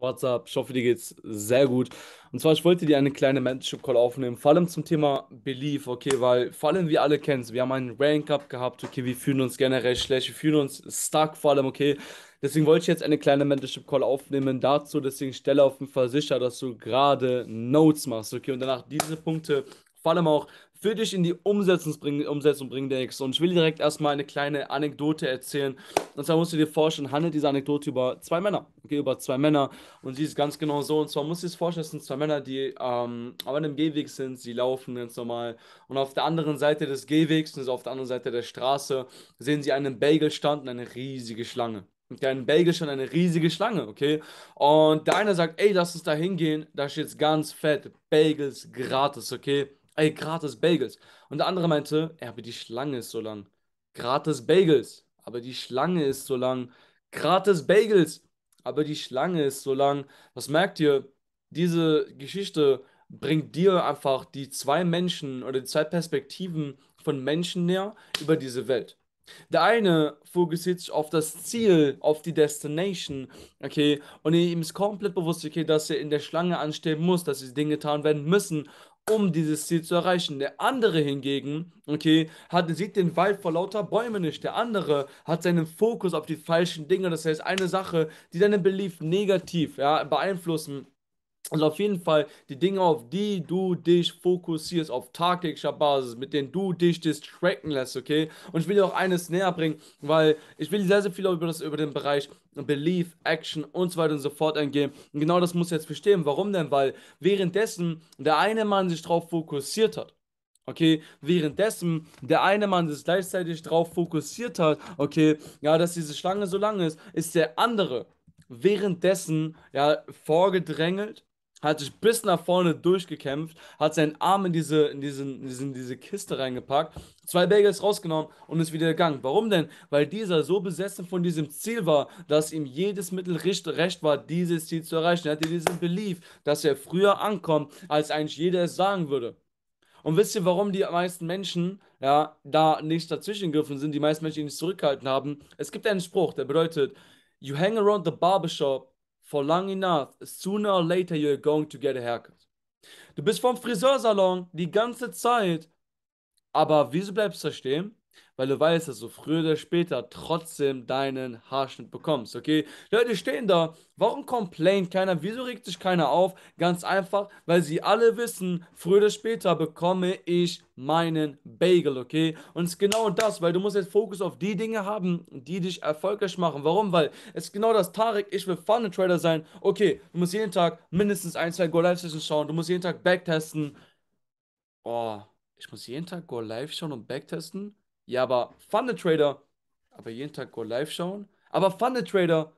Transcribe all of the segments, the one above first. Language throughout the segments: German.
What's up? Ich hoffe, dir geht's sehr gut. Und zwar, ich wollte dir eine kleine Mentorship Call aufnehmen, vor allem zum Thema Belief, okay, weil vor allem wir alle kennen es. Wir haben einen Rank Up gehabt, okay, wir fühlen uns generell schlecht, wir fühlen uns stuck, vor allem, okay. Deswegen wollte ich jetzt eine kleine Mentorship Call aufnehmen dazu, deswegen stelle auf jeden Fall sicher, dass du gerade Notes machst, okay, und danach diese Punkte vor allem auch für dich in die Umsetzung bringen, Umsetzung bringen, Dex. Und ich will dir direkt erstmal eine kleine Anekdote erzählen. Und zwar musst du dir vorstellen, handelt diese Anekdote über zwei Männer. Okay, über zwei Männer. Und sie ist ganz genau so. Und zwar musst du dir vorstellen, es sind zwei Männer, die ähm, auf einem Gehweg sind. Sie laufen ganz normal. Und auf der anderen Seite des Gehwegs, also auf der anderen Seite der Straße, sehen sie einen Bagelstand und eine riesige Schlange. Dein Bagel schon eine riesige Schlange, okay? Und der eine sagt, ey, lass uns da hingehen. Da steht ganz fett, Bagels gratis, okay? Ey, gratis Bagels. Und der andere meinte, ey, aber die Schlange ist so lang. Gratis Bagels. Aber die Schlange ist so lang. Gratis Bagels. Aber die Schlange ist so lang. Was merkt ihr? Diese Geschichte bringt dir einfach die zwei Menschen oder die zwei Perspektiven von Menschen näher über diese Welt. Der eine fokussiert sich auf das Ziel, auf die Destination, okay, und ihm ist komplett bewusst, okay, dass er in der Schlange anstehen muss, dass diese Dinge getan werden müssen um dieses Ziel zu erreichen. Der andere hingegen, okay, hat, sieht den Wald vor lauter Bäumen nicht. Der andere hat seinen Fokus auf die falschen Dinge. Das heißt, eine Sache, die seinen Belief negativ ja, beeinflussen also auf jeden Fall die Dinge, auf die du dich fokussierst, auf taktischer Basis, mit denen du dich distracken lässt, okay? Und ich will dir auch eines näher bringen, weil ich will sehr, sehr viel über, das, über den Bereich Belief, Action und so weiter und so fort eingehen. Und genau das muss jetzt verstehen. Warum denn? Weil währenddessen der eine Mann sich darauf fokussiert hat, Okay, währenddessen der eine Mann sich gleichzeitig darauf fokussiert hat, okay, ja, dass diese Schlange so lang ist, ist der andere währenddessen ja vorgedrängelt hat sich bis nach vorne durchgekämpft, hat seinen Arm in diese, in diesen, in diesen, diese Kiste reingepackt, zwei Bagels rausgenommen und ist wieder gegangen. Warum denn? Weil dieser so besessen von diesem Ziel war, dass ihm jedes Mittel recht, recht war, dieses Ziel zu erreichen. Er hatte diesen Belief, dass er früher ankommt, als eigentlich jeder es sagen würde. Und wisst ihr, warum die meisten Menschen ja, da nicht dazwischen gegriffen sind, die meisten Menschen, ihn nicht zurückgehalten haben? Es gibt einen Spruch, der bedeutet, you hang around the barbershop for long enough, sooner or later you're going to get a haircut. Du bist vom Friseursalon die ganze Zeit, aber wieso bleibst du stehen? weil du weißt, dass du früher oder später trotzdem deinen Haarschnitt bekommst, okay? Leute stehen da, warum complaint keiner, wieso regt sich keiner auf? Ganz einfach, weil sie alle wissen, früher oder später bekomme ich meinen Bagel, okay? Und es ist genau das, weil du musst jetzt Fokus auf die Dinge haben, die dich erfolgreich machen. Warum? Weil es ist genau das, Tarek, ich will Funnel Trader sein, okay, du musst jeden Tag mindestens ein, zwei Go Live Sessions schauen, du musst jeden Tag backtesten, oh, ich muss jeden Tag Go Live schauen und backtesten? Ja, aber Funnel Trader, aber jeden Tag Go Live schauen. Aber Funnel Trader,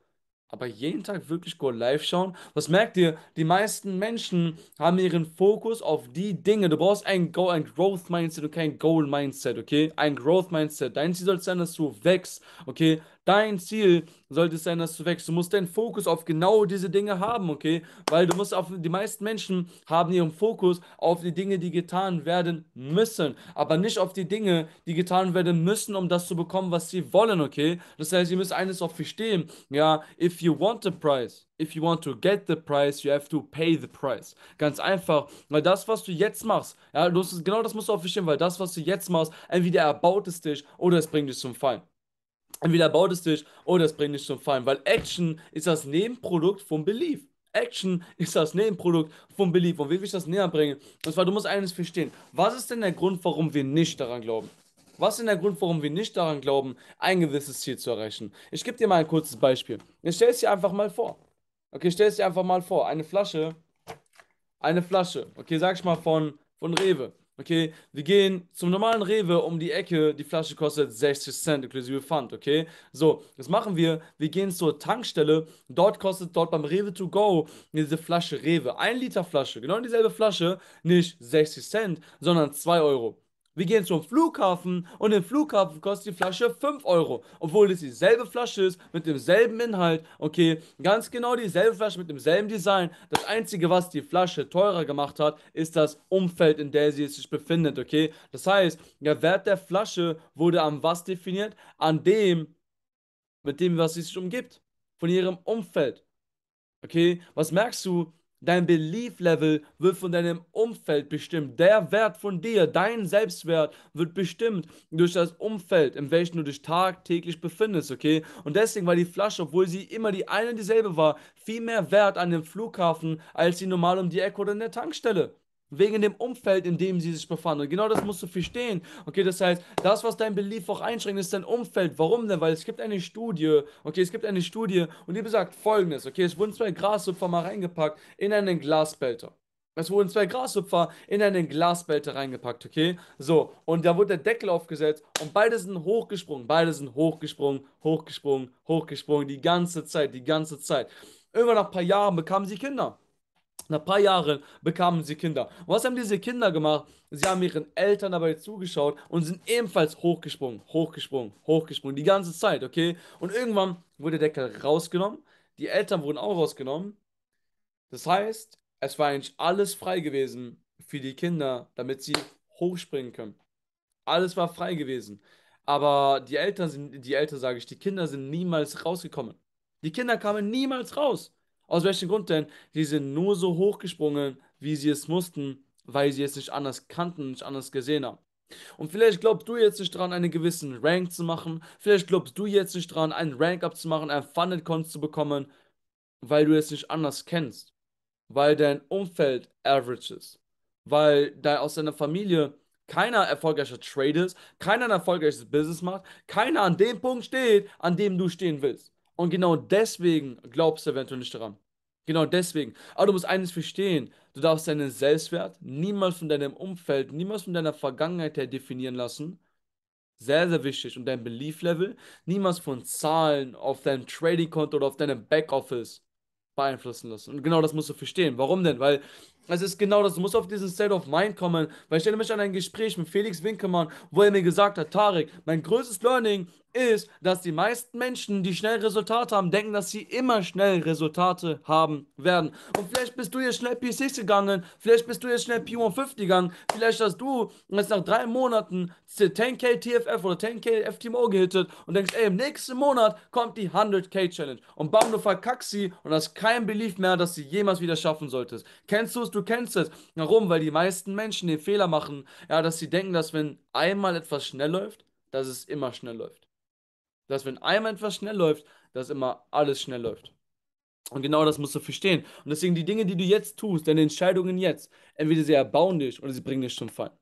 aber jeden Tag wirklich Go Live schauen. Was merkt ihr? Die meisten Menschen haben ihren Fokus auf die Dinge. Du brauchst ein Go, ein Growth Mindset und kein Goal Mindset, okay? Ein Growth Mindset. Dein Ziel soll sein, dass du wächst, okay? Dein Ziel sollte es sein, dass du wächst. Du musst deinen Fokus auf genau diese Dinge haben, okay? Weil du musst auf, die meisten Menschen haben ihren Fokus auf die Dinge, die getan werden müssen, aber nicht auf die Dinge, die getan werden müssen, um das zu bekommen, was sie wollen, okay? Das heißt, ihr müsst eines auch verstehen, ja, if you want the price, if you want to get the price, you have to pay the price. Ganz einfach, weil das, was du jetzt machst, ja, du, genau das musst du auch verstehen, weil das, was du jetzt machst, entweder erbaut es dich oder es bringt dich zum Fallen entweder baut es dich oder oh, es bringt dich zum Fallen, weil Action ist das Nebenprodukt vom Belief. Action ist das Nebenprodukt vom Belief. Und wie will ich das näher bringen? Und zwar, du musst eines verstehen. Was ist denn der Grund, warum wir nicht daran glauben? Was ist denn der Grund, warum wir nicht daran glauben, ein gewisses Ziel zu erreichen? Ich gebe dir mal ein kurzes Beispiel. Ich stell es dir einfach mal vor. Okay, stell es dir einfach mal vor. Eine Flasche, eine Flasche, okay, sag ich mal von, von Rewe. Okay, wir gehen zum normalen Rewe um die Ecke, die Flasche kostet 60 Cent inklusive Pfand, okay? So, das machen wir? Wir gehen zur Tankstelle, dort kostet dort beim Rewe to go diese Flasche Rewe, 1 Liter Flasche, genau dieselbe Flasche, nicht 60 Cent, sondern 2 Euro. Wir gehen zum Flughafen und im Flughafen kostet die Flasche 5 Euro, obwohl es dieselbe Flasche ist, mit demselben Inhalt, okay, ganz genau dieselbe Flasche mit demselben Design. Das Einzige, was die Flasche teurer gemacht hat, ist das Umfeld, in der sie sich befindet, okay. Das heißt, der Wert der Flasche wurde am was definiert? An dem, mit dem, was sie sich umgibt, von ihrem Umfeld, okay. Was merkst du? Dein Belief Level wird von deinem Umfeld bestimmt. Der Wert von dir, dein Selbstwert wird bestimmt durch das Umfeld, in welchem du dich tagtäglich befindest, okay? Und deswegen war die Flasche, obwohl sie immer die eine und dieselbe war, viel mehr wert an dem Flughafen als sie normal um die Ecke oder in der Tankstelle. Wegen dem Umfeld, in dem sie sich befanden. Und genau das musst du verstehen. Okay, das heißt, das, was dein Belief auch einschränkt, ist dein Umfeld. Warum denn? Weil es gibt eine Studie, okay, es gibt eine Studie und die besagt folgendes, okay, es wurden zwei Grashüpfer mal reingepackt in einen Glasbelter. Es wurden zwei Grashüpfer in einen Glasbelter reingepackt, okay? So, und da wurde der Deckel aufgesetzt und beide sind hochgesprungen, beide sind hochgesprungen, hochgesprungen, hochgesprungen, die ganze Zeit, die ganze Zeit. Irgendwann nach ein paar Jahren bekamen sie Kinder. Nach ein paar Jahren bekamen sie Kinder. Und was haben diese Kinder gemacht? Sie haben ihren Eltern dabei zugeschaut und sind ebenfalls hochgesprungen, hochgesprungen, hochgesprungen, die ganze Zeit, okay? Und irgendwann wurde der Deckel rausgenommen, die Eltern wurden auch rausgenommen. Das heißt, es war eigentlich alles frei gewesen für die Kinder, damit sie hochspringen können. Alles war frei gewesen. Aber die Eltern sind, die Eltern sage ich, die Kinder sind niemals rausgekommen. Die Kinder kamen niemals raus. Aus welchem Grund denn? Sie sind nur so hochgesprungen, wie sie es mussten, weil sie es nicht anders kannten, nicht anders gesehen haben. Und vielleicht glaubst du jetzt nicht dran, einen gewissen Rank zu machen. Vielleicht glaubst du jetzt nicht dran, einen Rank-Up zu machen, einen Funded-Con zu bekommen, weil du es nicht anders kennst. Weil dein Umfeld average ist. Weil da aus deiner Familie keiner erfolgreicher Trade ist, keiner ein erfolgreiches Business macht, keiner an dem Punkt steht, an dem du stehen willst. Und genau deswegen glaubst du eventuell nicht daran. Genau deswegen. Aber du musst eines verstehen: Du darfst deinen Selbstwert niemals von deinem Umfeld, niemals von deiner Vergangenheit her definieren lassen. Sehr, sehr wichtig. Und dein Belief-Level niemals von Zahlen auf deinem Trading-Konto oder auf deinem Backoffice beeinflussen lassen. Und genau das musst du verstehen. Warum denn? Weil es ist genau das. Du musst auf diesen State of Mind kommen. Weil ich stelle mich an ein Gespräch mit Felix Winkelmann, wo er mir gesagt hat: Tarek, mein größtes Learning ist, dass die meisten Menschen, die schnell Resultate haben, denken, dass sie immer schnell Resultate haben werden. Und vielleicht bist du jetzt schnell P6 gegangen, vielleicht bist du jetzt schnell P150 gegangen, vielleicht hast du jetzt nach drei Monaten 10k TFF oder 10k FTMO gehittet und denkst, ey, im nächsten Monat kommt die 100k Challenge. Und bam, du verkackst sie und hast kein Belief mehr, dass sie jemals wieder schaffen solltest. Kennst du es? Du kennst es. Warum? Weil die meisten Menschen den Fehler machen, ja, dass sie denken, dass wenn einmal etwas schnell läuft, dass es immer schnell läuft dass wenn einmal etwas schnell läuft, dass immer alles schnell läuft. Und genau das musst du verstehen. Und deswegen die Dinge, die du jetzt tust, deine Entscheidungen jetzt, entweder sie erbauen dich oder sie bringen dich zum Fall.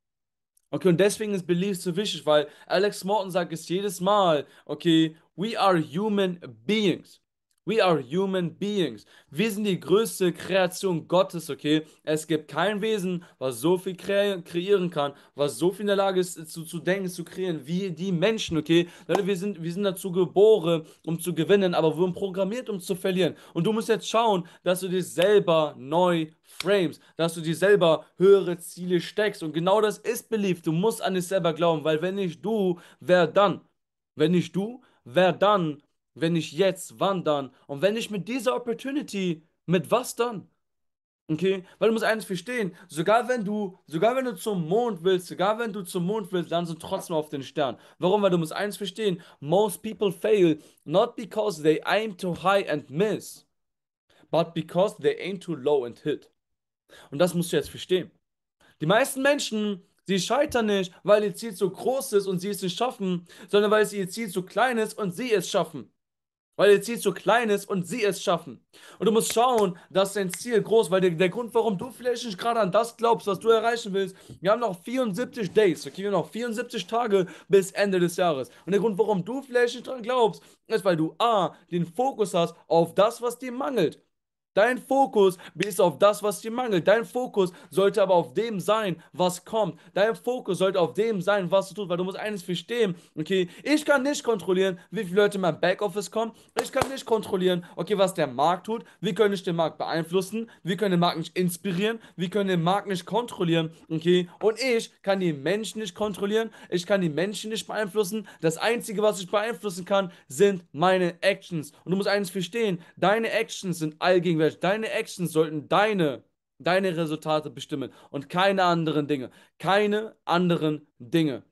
Okay, und deswegen ist Belief so wichtig, weil Alex Morton sagt es jedes Mal, okay, we are human beings. We are human beings. Wir sind die größte Kreation Gottes, okay? Es gibt kein Wesen, was so viel kreieren kann, was so viel in der Lage ist, zu, zu denken, zu kreieren, wie die Menschen, okay? Leute, wir sind, wir sind dazu geboren, um zu gewinnen, aber wir wurden programmiert, um zu verlieren. Und du musst jetzt schauen, dass du dich selber neu Frames, dass du dir selber höhere Ziele steckst. Und genau das ist beliebt. Du musst an dich selber glauben, weil wenn nicht du, wer dann? Wenn nicht du, wer dann? Wenn nicht jetzt, wann dann? Und wenn nicht mit dieser Opportunity, mit was dann? Okay, weil du musst eines verstehen, sogar wenn du, sogar wenn du zum Mond willst, sogar wenn du zum Mond willst, dann sind trotzdem auf den Stern. Warum? Weil du musst eines verstehen, most people fail not because they aim too high and miss, but because they aim too low and hit. Und das musst du jetzt verstehen. Die meisten Menschen, sie scheitern nicht, weil ihr Ziel zu groß ist und sie es nicht schaffen, sondern weil ihr Ziel zu klein ist und sie es schaffen weil dein Ziel zu klein ist und sie es schaffen. Und du musst schauen, dass dein Ziel groß, weil der, der Grund, warum du vielleicht nicht gerade an das glaubst, was du erreichen willst, wir haben noch 74 Days, okay, wir haben noch 74 Tage bis Ende des Jahres. Und der Grund, warum du vielleicht nicht dran glaubst, ist, weil du A, den Fokus hast auf das, was dir mangelt. Dein Fokus ist auf das, was dir mangelt. Dein Fokus sollte aber auf dem sein, was kommt. Dein Fokus sollte auf dem sein, was du tust, weil du musst eines verstehen, okay? Ich kann nicht kontrollieren, wie viele Leute in mein Backoffice kommen. Ich kann nicht kontrollieren, okay, was der Markt tut. Wie können ich den Markt beeinflussen. Wir können den Markt nicht inspirieren. Wir können den Markt nicht kontrollieren, okay? Und ich kann die Menschen nicht kontrollieren. Ich kann die Menschen nicht beeinflussen. Das Einzige, was ich beeinflussen kann, sind meine Actions. Und du musst eines verstehen, deine Actions sind allgegenwärtig Flash, deine Actions sollten deine, deine Resultate bestimmen und keine anderen Dinge. Keine anderen Dinge.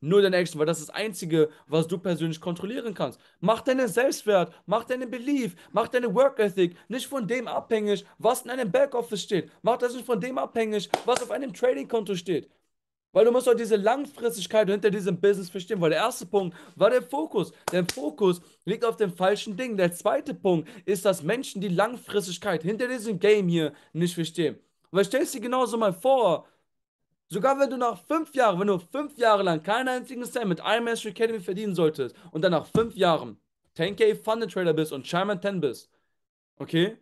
Nur deine Action, weil das ist das Einzige, was du persönlich kontrollieren kannst. Mach deinen Selbstwert, mach deinen Belief, mach deine Work Ethic nicht von dem abhängig, was in einem Backoffice steht. Mach das nicht von dem abhängig, was auf einem Trading-Konto steht. Weil du musst doch diese Langfristigkeit hinter diesem Business verstehen. Weil der erste Punkt war der Fokus. Der Fokus liegt auf dem falschen Ding. Der zweite Punkt ist, dass Menschen die Langfristigkeit hinter diesem Game hier nicht verstehen. Weil stellst dir genauso mal vor, sogar wenn du nach fünf Jahren, wenn du fünf Jahre lang keinen einzigen Cent mit einem Mastery Academy verdienen solltest und dann nach fünf Jahren 10k Funded Trader bist und Shyman 10 bist, okay,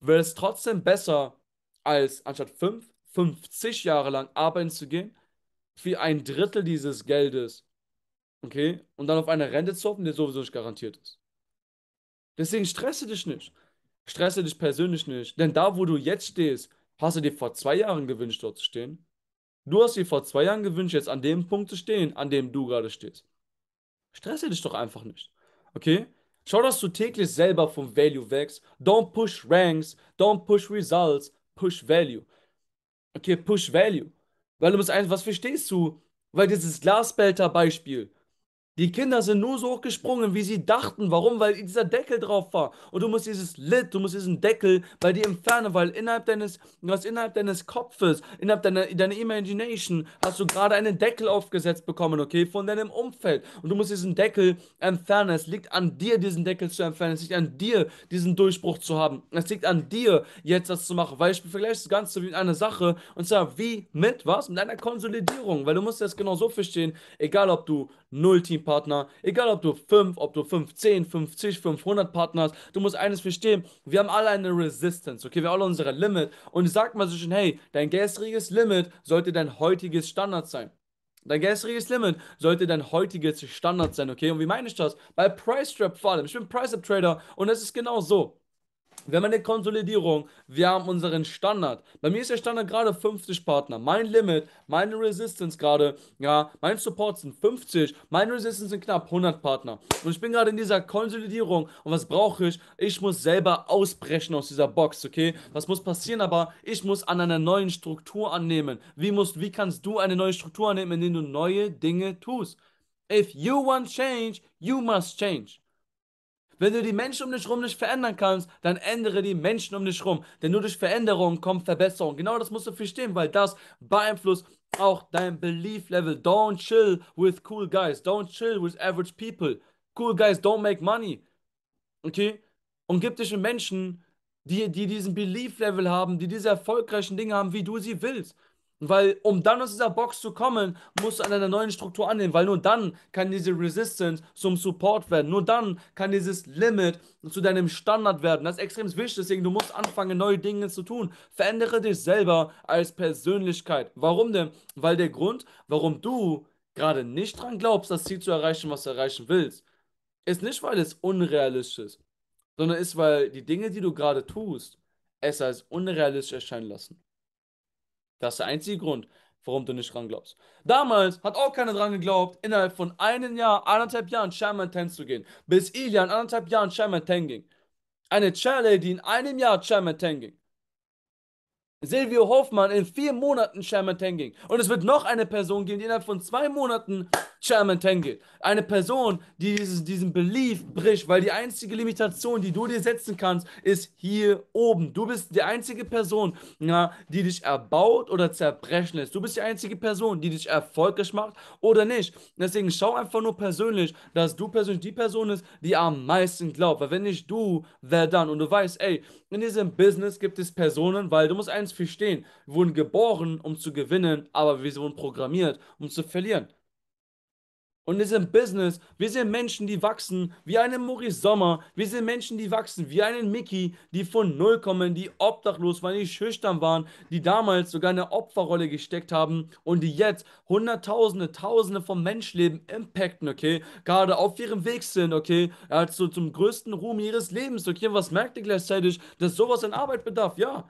wäre es trotzdem besser, als anstatt fünf, 50 Jahre lang arbeiten zu gehen für ein Drittel dieses Geldes, okay, und dann auf eine Rente zu hoffen, die sowieso nicht garantiert ist. Deswegen stresse dich nicht. Stresse dich persönlich nicht. Denn da, wo du jetzt stehst, hast du dir vor zwei Jahren gewünscht, dort zu stehen. Du hast dir vor zwei Jahren gewünscht, jetzt an dem Punkt zu stehen, an dem du gerade stehst. Stresse dich doch einfach nicht. Okay? Schau, dass du täglich selber vom Value wächst. Don't push ranks, don't push results, push value. Okay, push value. Weil du musst eins, was verstehst du? Weil dieses Glasbelter-Beispiel, die Kinder sind nur so hoch gesprungen, wie sie dachten. Warum? Weil dieser Deckel drauf war. Und du musst dieses Lid, du musst diesen Deckel bei dir entfernen, weil innerhalb deines, was innerhalb deines Kopfes, innerhalb deiner, deiner Imagination hast du gerade einen Deckel aufgesetzt bekommen, okay, von deinem Umfeld. Und du musst diesen Deckel entfernen. Es liegt an dir, diesen Deckel zu entfernen. Es liegt an dir, diesen Durchbruch zu haben. Es liegt an dir, jetzt das zu machen. Weil ich vergleiche das Ganze wie einer Sache. Und zwar wie mit was? Mit einer Konsolidierung. Weil du musst das genau so verstehen, egal ob du null Team Partner, egal ob du 5, ob du 5, 10, 50, 500 Partner hast, du musst eines verstehen, wir haben alle eine Resistance, okay, wir haben alle unsere Limit und ich sag mal so schön, hey, dein gestriges Limit sollte dein heutiges Standard sein. Dein gestriges Limit sollte dein heutiges Standard sein, okay? Und wie meine ich das? Bei Price Trap vor allem. Ich bin Price Trap Trader und es ist genau so. Wir haben eine Konsolidierung, wir haben unseren Standard. Bei mir ist der Standard gerade 50 Partner. Mein Limit, meine Resistance gerade, ja, mein Support sind 50, meine Resistance sind knapp 100 Partner. Und ich bin gerade in dieser Konsolidierung und was brauche ich? Ich muss selber ausbrechen aus dieser Box, okay? Was muss passieren? Aber ich muss an einer neuen Struktur annehmen. Wie musst, wie kannst du eine neue Struktur annehmen, indem du neue Dinge tust? If you want change, you must change. Wenn du die Menschen um dich herum nicht verändern kannst, dann ändere die Menschen um dich herum. Denn nur durch Veränderung kommt Verbesserung. Genau das musst du verstehen, weil das beeinflusst auch dein Belief Level. Don't chill with cool guys. Don't chill with average people. Cool guys don't make money. Okay? Und gib dich mit Menschen, die, die diesen Belief Level haben, die diese erfolgreichen Dinge haben, wie du sie willst. Weil um dann aus dieser Box zu kommen, musst du an einer neuen Struktur annehmen, weil nur dann kann diese Resistance zum Support werden. Nur dann kann dieses Limit zu deinem Standard werden. Das ist extrem wichtig, deswegen du musst anfangen, neue Dinge zu tun. Verändere dich selber als Persönlichkeit. Warum denn? Weil der Grund, warum du gerade nicht dran glaubst, das Ziel zu erreichen, was du erreichen willst, ist nicht, weil es unrealistisch ist, sondern ist, weil die Dinge, die du gerade tust, es als unrealistisch erscheinen lassen. Das ist der einzige Grund, warum du nicht dran glaubst. Damals hat auch keiner dran geglaubt, innerhalb von einem Jahr, anderthalb Jahren Shaman 10 zu gehen. Bis Ilya in anderthalb Jahren Shaman 10 ging. Eine Challenge, die in einem Jahr Shaman 10 ging. Silvio Hoffmann in vier Monaten Sherman Tang ging. Und es wird noch eine Person geben, die innerhalb von zwei Monaten Sherman Tang geht. Eine Person, die dieses, diesen Belief bricht, weil die einzige Limitation, die du dir setzen kannst, ist hier oben. Du bist die einzige Person, na, die dich erbaut oder zerbrechen lässt. Du bist die einzige Person, die dich erfolgreich macht oder nicht. Deswegen schau einfach nur persönlich, dass du persönlich die Person ist, die am meisten glaubt. Weil wenn nicht du, wer dann? Und du weißt, ey, in diesem Business gibt es Personen, weil du musst eins ganz viel Wir wurden geboren, um zu gewinnen, aber wir wurden programmiert, um zu verlieren. Und wir sind Business, wir sind Menschen, die wachsen, wie einen Maurice Sommer, wir sind Menschen, die wachsen, wie einen Mickey, die von Null kommen, die obdachlos waren, die schüchtern waren, die damals sogar eine Opferrolle gesteckt haben und die jetzt Hunderttausende, Tausende von Menschenleben impacten, okay, gerade auf ihrem Weg sind, okay, also zum größten Ruhm ihres Lebens, okay, was merkt ihr gleichzeitig, dass sowas an Arbeit bedarf, ja,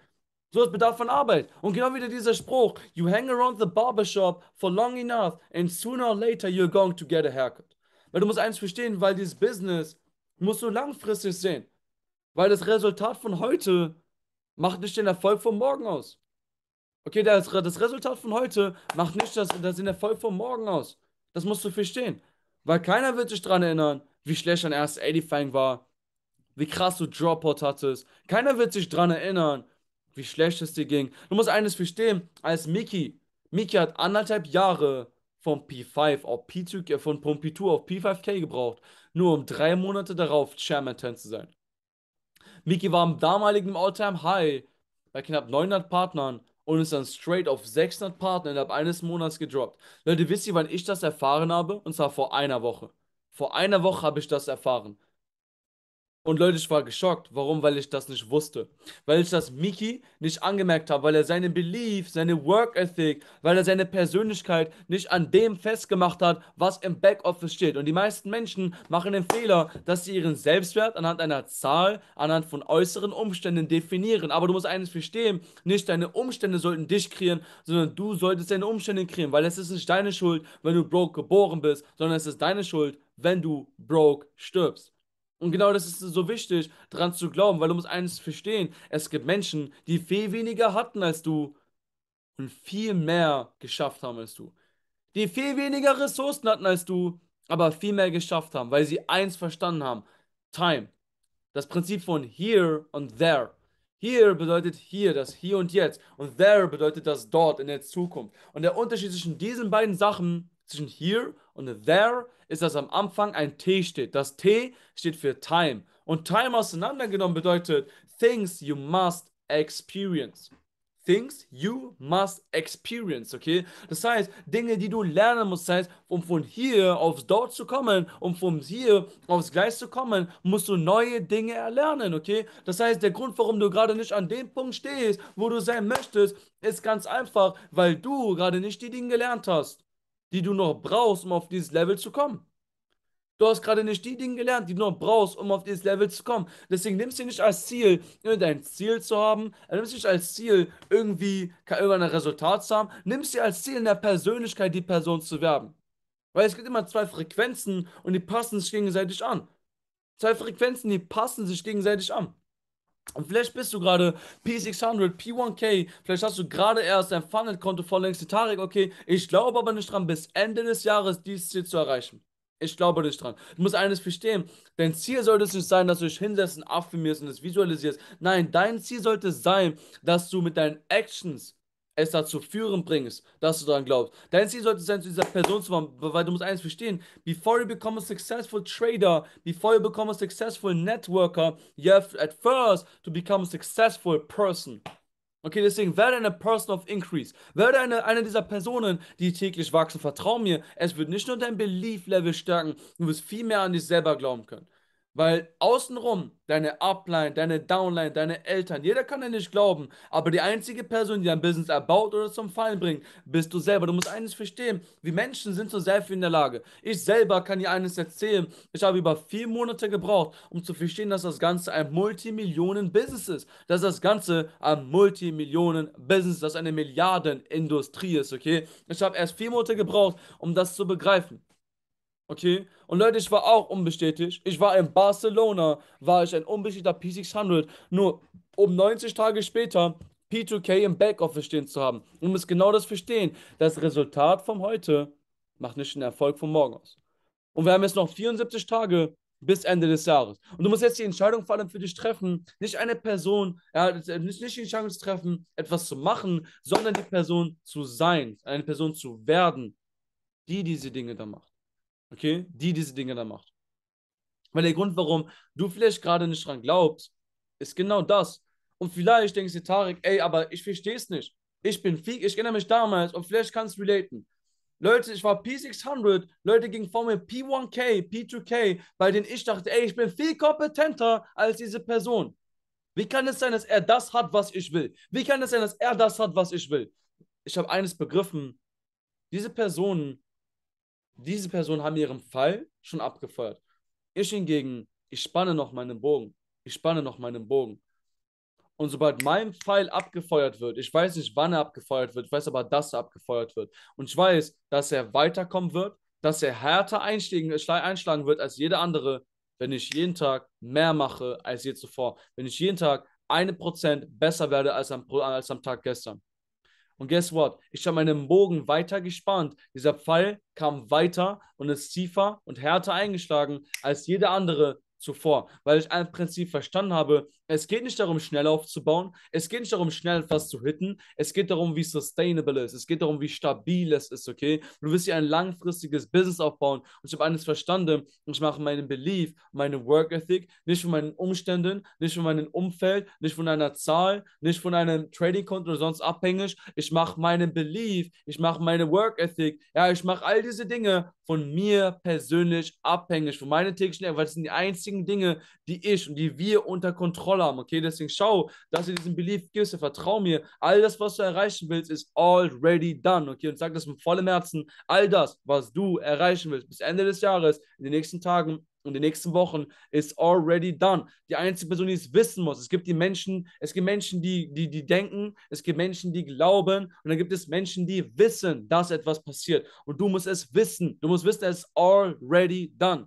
so es bedarf von Arbeit. Und genau wieder dieser Spruch, you hang around the barbershop for long enough and sooner or later you're going to get a haircut. Weil du musst eins verstehen, weil dieses Business musst du langfristig sehen. Weil das Resultat von heute macht nicht den Erfolg von morgen aus. Okay, das, das Resultat von heute macht nicht das, das den Erfolg von morgen aus. Das musst du verstehen. Weil keiner wird sich daran erinnern, wie schlecht dein erstes Edifying war, wie krass du Dropout hattest. Keiner wird sich daran erinnern, wie schlecht es dir ging. Du musst eines verstehen, als Miki, Miki hat anderthalb Jahre von P5 auf P2, äh, von P2 auf P5K gebraucht, nur um drei Monate darauf Chairman 10 zu sein. Miki war im damaligen All-Time-High bei knapp 900 Partnern und ist dann straight auf 600 Partner innerhalb eines Monats gedroppt. Leute, wisst ihr, wann ich das erfahren habe? Und zwar vor einer Woche. Vor einer Woche habe ich das erfahren. Und Leute, ich war geschockt. Warum? Weil ich das nicht wusste. Weil ich das Miki nicht angemerkt habe, weil er seine Belief, seine Work Ethic, weil er seine Persönlichkeit nicht an dem festgemacht hat, was im Backoffice steht. Und die meisten Menschen machen den Fehler, dass sie ihren Selbstwert anhand einer Zahl, anhand von äußeren Umständen definieren. Aber du musst eines verstehen, nicht deine Umstände sollten dich kreieren, sondern du solltest deine Umstände kreieren, weil es ist nicht deine Schuld, wenn du broke geboren bist, sondern es ist deine Schuld, wenn du broke stirbst. Und mhm. genau das ist so wichtig, daran zu glauben, weil du musst eines verstehen. Es gibt Menschen, die viel weniger hatten als du und viel mehr geschafft haben als du. Die viel weniger Ressourcen hatten als du, aber viel mehr geschafft haben, weil sie eins verstanden haben. Time. Das Prinzip von here und there. Here bedeutet hier, das Hier und Jetzt. Und there bedeutet das dort, in der Zukunft. Und der Unterschied zwischen diesen beiden Sachen zwischen here und there ist, dass am Anfang ein T steht. Das T steht für Time. Und Time auseinandergenommen bedeutet Things you must experience. Things you must experience, okay? Das heißt, Dinge, die du lernen musst, das heißt, um von hier aufs Dort zu kommen, um von hier aufs Gleis zu kommen, musst du neue Dinge erlernen, okay? Das heißt, der Grund, warum du gerade nicht an dem Punkt stehst, wo du sein möchtest, ist ganz einfach, weil du gerade nicht die Dinge gelernt hast die du noch brauchst, um auf dieses Level zu kommen. Du hast gerade nicht die Dinge gelernt, die du noch brauchst, um auf dieses Level zu kommen. Deswegen nimmst du nicht als Ziel, irgendein Ziel zu haben. Also nimmst du nicht als Ziel, irgendwie irgendwann ein Resultat zu haben. Nimmst dir als Ziel, in der Persönlichkeit die Person zu werben. Weil es gibt immer zwei Frequenzen und die passen sich gegenseitig an. Zwei Frequenzen, die passen sich gegenseitig an. Und vielleicht bist du gerade P600, P1K, vielleicht hast du gerade erst dein Funnel-Konto vor längst die Tarek, okay, ich glaube aber nicht dran, bis Ende des Jahres dieses Ziel zu erreichen. Ich glaube nicht dran. Du musst eines verstehen. Dein Ziel sollte es nicht sein, dass du dich hinsetzt und affirmierst und es visualisierst. Nein, dein Ziel sollte sein, dass du mit deinen Actions es dazu führen bringst, dass du daran glaubst. Dein Ziel sollte sein, zu dieser Person zu kommen, weil du musst eines verstehen, before you become a successful trader, before you become a successful networker, you have at first to become a successful person. Okay, deswegen werde eine Person of Increase. Werde eine, eine dieser Personen, die täglich wachsen. Vertrau mir, es wird nicht nur dein Belief-Level stärken, du wirst viel mehr an dich selber glauben können. Weil außenrum, deine Upline, deine Downline, deine Eltern, jeder kann dir nicht glauben. Aber die einzige Person, die dein Business erbaut oder zum Fallen bringt, bist du selber. Du musst eines verstehen. Wir Menschen sind so sehr viel in der Lage. Ich selber kann dir eines erzählen. Ich habe über vier Monate gebraucht, um zu verstehen, dass das Ganze ein Multimillionen-Business ist. Dass das Ganze ein Multimillionen-Business, ist. dass eine Milliardenindustrie ist, okay? Ich habe erst vier Monate gebraucht, um das zu begreifen. Okay? Und Leute, ich war auch unbestätigt. Ich war in Barcelona, war ich ein unbestätigter P600. Nur um 90 Tage später P2K im Backoffice stehen zu haben. Und muss genau das verstehen. Das Resultat von heute macht nicht den Erfolg von morgen aus. Und wir haben jetzt noch 74 Tage bis Ende des Jahres. Und du musst jetzt die Entscheidung vor allem für dich treffen, nicht eine Person, ja, nicht, nicht die Entscheidung zu treffen, etwas zu machen, sondern die Person zu sein, eine Person zu werden, die diese Dinge dann macht okay, die diese Dinge da macht. Weil der Grund, warum du vielleicht gerade nicht dran glaubst, ist genau das. Und vielleicht denkst du, Tarek, ey, aber ich verstehe es nicht. Ich bin Fiek, ich erinnere mich damals und vielleicht kannst du relaten. Leute, ich war P600, Leute gingen vor mir P1K, P2K, bei denen ich dachte, ey, ich bin viel kompetenter als diese Person. Wie kann es sein, dass er das hat, was ich will? Wie kann es sein, dass er das hat, was ich will? Ich habe eines begriffen. Diese Personen diese Person haben ihren Fall schon abgefeuert. Ich hingegen, ich spanne noch meinen Bogen. Ich spanne noch meinen Bogen. Und sobald mein Pfeil abgefeuert wird, ich weiß nicht, wann er abgefeuert wird, ich weiß aber, dass er abgefeuert wird. Und ich weiß, dass er weiterkommen wird, dass er härter äh, einschlagen wird als jeder andere, wenn ich jeden Tag mehr mache als je zuvor. Wenn ich jeden Tag eine Prozent besser werde als am, als am Tag gestern. Und guess what? Ich habe meinen Bogen weiter gespannt. Dieser Pfeil kam weiter und ist tiefer und härter eingeschlagen als jede andere zuvor, weil ich ein Prinzip verstanden habe. Es geht nicht darum, schnell aufzubauen. Es geht nicht darum, schnell etwas zu hitten. Es geht darum, wie sustainable es ist. Es geht darum, wie stabil es ist, okay? Du willst hier ein langfristiges Business aufbauen. Und ich habe eines verstanden. Und ich mache meinen Belief, meine Work Ethic, nicht von meinen Umständen, nicht von meinem Umfeld, nicht von einer Zahl, nicht von einem Trading-Konto oder sonst abhängig. Ich mache meinen Belief, ich mache meine Work Ethic. Ja, ich mache all diese Dinge von mir persönlich abhängig, von meinen täglichen, weil es sind die einzigen geistigen Dinge, die ich und die wir unter Kontrolle haben. Okay, deswegen schau, dass du diesen Belief gibst. Vertrau mir, all das, was du erreichen willst, ist already done. Okay, und sag das mit vollem Herzen. All das, was du erreichen willst, bis Ende des Jahres, in den nächsten Tagen, und die nächsten Wochen ist already done. Die einzige Person, die es wissen muss. Es gibt die Menschen, es gibt Menschen, die, die, die denken, es gibt Menschen, die glauben und dann gibt es Menschen, die wissen, dass etwas passiert. Und du musst es wissen. Du musst wissen, es ist already done.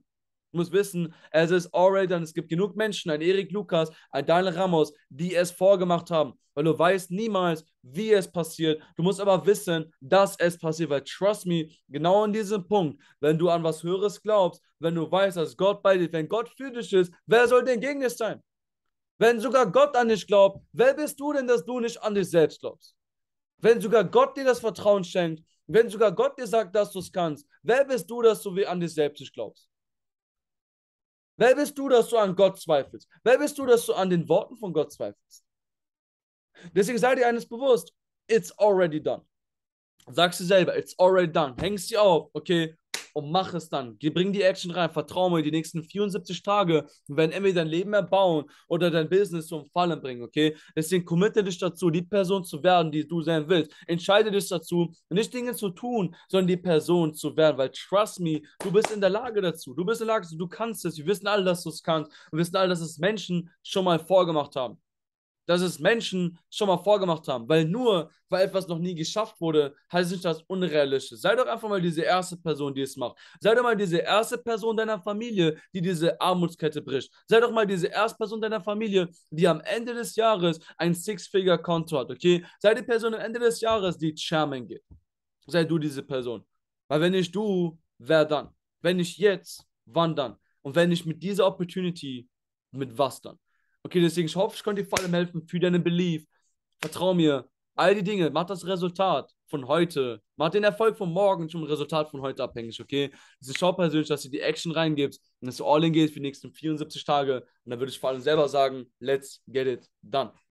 Du musst wissen, es ist already done. es gibt genug Menschen, ein Erik Lukas, ein Daniel Ramos, die es vorgemacht haben, weil du weißt niemals, wie es passiert. Du musst aber wissen, dass es passiert, weil trust me, genau an diesem Punkt, wenn du an was Höheres glaubst, wenn du weißt, dass Gott bei dir, wenn Gott für dich ist, wer soll denn gegen dich sein? Wenn sogar Gott an dich glaubt, wer bist du denn, dass du nicht an dich selbst glaubst? Wenn sogar Gott dir das Vertrauen schenkt, wenn sogar Gott dir sagt, dass du es kannst, wer bist du, dass du wie an dich selbst nicht glaubst? Wer bist du, dass du an Gott zweifelst? Wer bist du, dass du an den Worten von Gott zweifelst? Deswegen sei dir eines bewusst, it's already done. Sagst du selber, it's already done. Hängst sie auf, okay, und mach es dann. Bring die Action rein, vertrau mir, die nächsten 74 Tage werden entweder dein Leben erbauen oder dein Business zum Fallen bringen, okay? Deswegen committe dich dazu, die Person zu werden, die du sein willst. Entscheide dich dazu, nicht Dinge zu tun, sondern die Person zu werden, weil trust me, du bist in der Lage dazu. Du bist in der Lage du kannst es. Wir wissen alle, dass du es kannst. Wir wissen alle, dass es Menschen schon mal vorgemacht haben dass es Menschen schon mal vorgemacht haben. Weil nur, weil etwas noch nie geschafft wurde, heißt nicht das Unrealistische. Sei doch einfach mal diese erste Person, die es macht. Sei doch mal diese erste Person deiner Familie, die diese Armutskette bricht. Sei doch mal diese erste Person deiner Familie, die am Ende des Jahres ein Six-Figure-Konto hat, okay? Sei die Person am Ende des Jahres, die Chairman geht. Sei du diese Person. Weil wenn nicht du, wer dann? Wenn nicht jetzt, wann dann? Und wenn nicht mit dieser Opportunity, mit was dann? Okay, deswegen, ich hoffe, ich konnte dir vor allem helfen für deinen Belief. Vertrau mir. All die Dinge, mach das Resultat von heute. Mach den Erfolg von morgen zum Resultat von heute abhängig, okay? Also, ich schau persönlich, dass du die Action reingibst und dass du all in gehst für die nächsten 74 Tage. Und dann würde ich vor allem selber sagen, let's get it done.